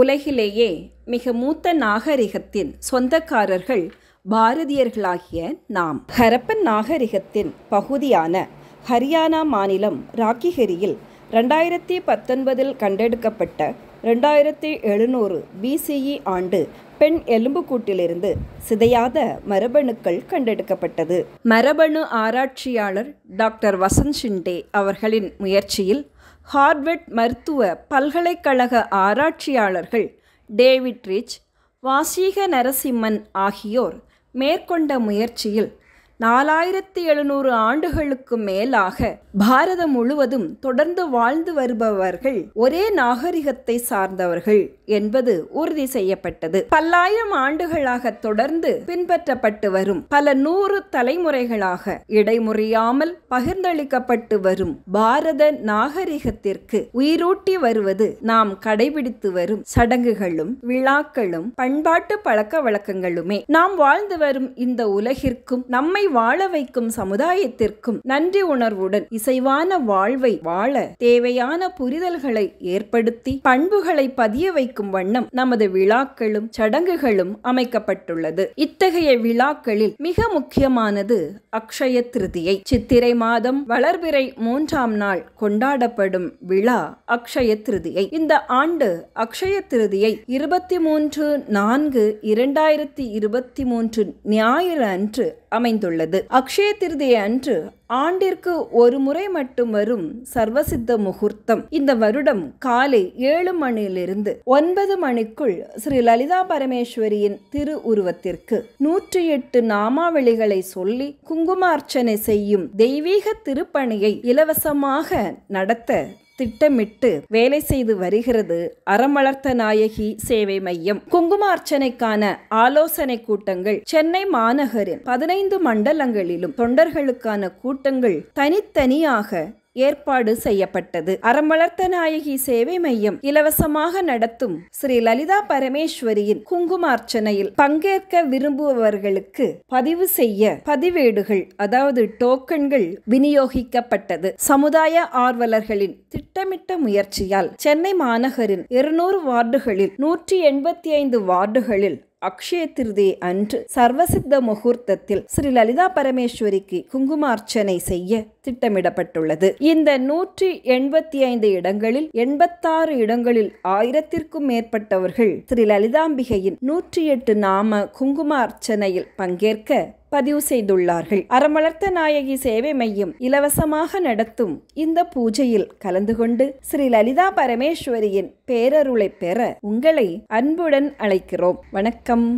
உலகிலேயே மிக மூத்த நாகரிகத்தின் சொந்தக்காரர்கள் பாரதியர்களாகிய நாம் ஹரப்பன் நாகரிகத்தின் பகுதியான ஹரியானா மாநிலம் ராக்கிஹெரியில் ரெண்டாயிரத்தி பத்தொன்பதில் கண்டெடுக்கப்பட்ட ரெண்டாயிரத்தி எழுநூறு பிசிஇ e ஆண்டு பெண் எலும்புக்கூட்டிலிருந்து சிதையாத மரபணுக்கள் கண்டெடுக்கப்பட்டது மரபணு ஆராய்ச்சியாளர் டாக்டர் வசந்த் ஷிண்டே அவர்களின் முயற்சியில் ஹார்வர்ட் மருத்துவ பல்கலைக்கழக ஆராய்ச்சியாளர்கள் டேவிட் ரிச் வாசீக நரசிம்மன் ஆகியோர் மேற்கொண்ட முயற்சியில் நாலாயிரத்தி எழுநூறு ஆண்டுகளுக்கு மேலாக பாரதம் முழுவதும் தொடர்ந்து வாழ்ந்து வருபவர்கள் ஒரே நாகரிகத்தை சார்ந்தவர்கள் என்பது உறுதி செய்யப்பட்டது பல்லாயிரம் ஆண்டுகளாக தொடர்ந்து பின்பற்றப்பட்டு வரும் பல நூறு தலைமுறைகளாக இடைமுறையாமல் பகிர்ந்தளிக்கப்பட்டு வரும் பாரத நாகரிகத்திற்கு உயிரூட்டி வருவது நாம் கடைபிடித்து வரும் சடங்குகளும் விழாக்களும் பண்பாட்டு பழக்க வழக்கங்களுமே நாம் வாழ்ந்து வரும் இந்த உலகிற்கும் நம்மை வாழ வைக்கும் சமுதாயத்திற்கும் நன்றி உணர்வுடன் இசைவான வாழ்வை வாழ தேவையான புரிதல்களை ஏற்படுத்தி பண்புகளை பதிய வைக்கும் வண்ணம் நமது விழாக்களும் சடங்குகளும் அமைக்கப்பட்டுள்ளது இத்தகைய விழாக்களில் மிக முக்கியமானது அக்ஷய திருதியை சித்திரை மாதம் வளர்பிறை மூன்றாம் நாள் கொண்டாடப்படும் விழா அக்ஷய திருதியை இந்த ஆண்டு அக்ஷய திருதியை இருபத்தி மூன்று நான்கு இரண்டாயிரத்தி இருபத்தி மூன்று ஞாயிறு அன்று அமைந்துள்ளது அக்ஷய திருதிய அன்று ஆண்டிற்கு ஒரு முறை மட்டும் வரும் சர்வசித்த முகூர்த்தம் இந்த வருடம் காலை ஏழு மணியிலிருந்து ஒன்பது மணிக்குள் ஸ்ரீ லலிதா பரமேஸ்வரியின் திரு உருவத்திற்கு நூற்றி எட்டு நாமாவளிகளை சொல்லி குங்குமார்ச்சனை செய்யும் தெய்வீக திருப்பணியை இலவசமாக நடத்த திட்டமிட்டு வேலை செய்து வருகிறது அறமலர்த்த நாயகி சேவை மையம் குங்கும அர்ச்சனைக்கான ஆலோசனை கூட்டங்கள் சென்னை மாநகரின் பதினைந்து மண்டலங்களிலும் தொண்டர்களுக்கான கூட்டங்கள் தனித்தனியாக ஏற்பாடு செய்யப்பட்டது அறம்வளர்த்த நாயகி சேவை மையம் இலவசமாக நடத்தும் ஸ்ரீ லலிதா பரமேஸ்வரியின் குங்குமார்ச்சனையில் பங்கேற்க விரும்புபவர்களுக்கு பதிவு செய்ய பதிவேடுகள் அதாவது டோக்கன்கள் விநியோகிக்கப்பட்டது சமுதாய ஆர்வலர்களின் திட்டமிட்ட முயற்சியால் சென்னை மாநகரின் இருநூறு வார்டுகளில் நூற்றி எண்பத்தி ஐந்து வார்டுகளில் அக்ஷய அன்று சர்வசித்த முகூர்த்தத்தில் ஸ்ரீ லலிதா பரமேஸ்வரிக்கு குங்குமார்ச்சனை செய்ய திட்டமிடப்பட்டுள்ளது இந்த நூற்றி எண்பத்தி ஐந்து இடங்களில் எண்பத்தாறு இடங்களில் ஆயிரத்திற்கும் மேற்பட்டவர்கள் ஸ்ரீ லலிதாம்பிகையின் நூற்றி எட்டு நாம குங்குமார்ச்சனையில் பங்கேற்க பதிவு செய்துள்ளார்கள் அறமலர்த்த நாயகி சேவை மையம் இலவசமாக நடத்தும் இந்த பூஜையில் கலந்து கொண்டு ஸ்ரீ லலிதா பரமேஸ்வரியின் பேரருளை பெற உங்களை அன்புடன் அழைக்கிறோம் வணக்கம்